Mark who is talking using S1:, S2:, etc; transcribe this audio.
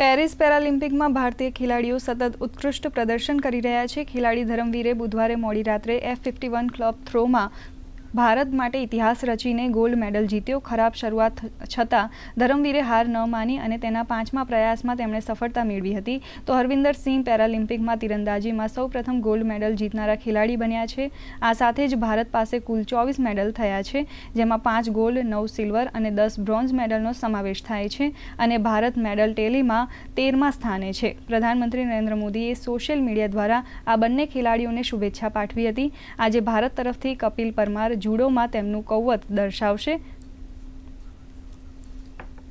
S1: Paris પેરાલિમ્પિકમાં ભારતીય ખેલાડીઓ સતત ઉત્કૃષ્ટ પ્રદર્શન કરી રહ્યા છે ખેલાડી ધરમવીરે બુધવારે મોડી રાત્રે એફ ફિફ્ટી વન ક્લબ થ્રોમાં ભારત માટે ઇતિહાસ રચીને ગોલ્ડ મેડલ જીત્યો ખરાબ શરૂઆત છતાં ધરમવીરે હાર ન માની અને તેના પાંચમા પ્રયાસમાં તેમણે સફળતા મેળવી હતી તો સિંહ પેરાલિમ્પિકમાં તીરંદાજીમાં સૌપ્રથમ ગોલ્ડ મેડલ જીતનારા ખેલાડી બન્યા છે આ સાથે જ ભારત પાસે કુલ ચોવીસ મેડલ થયા છે જેમાં પાંચ ગોલ્ડ નવ સિલ્વર અને દસ બ્રોન્ઝ મેડલનો સમાવેશ થાય છે અને ભારત મેડલ ટેલીમાં તેરમા સ્થાને છે પ્રધાનમંત્રી નરેન્દ્ર મોદીએ સોશિયલ મીડિયા દ્વારા આ બંને ખેલાડીઓને શુભેચ્છા પાઠવી હતી આજે ભારત તરફથી કપિલ પરમાર જુડોમાં તેમનું કૌવત દર્શાવશે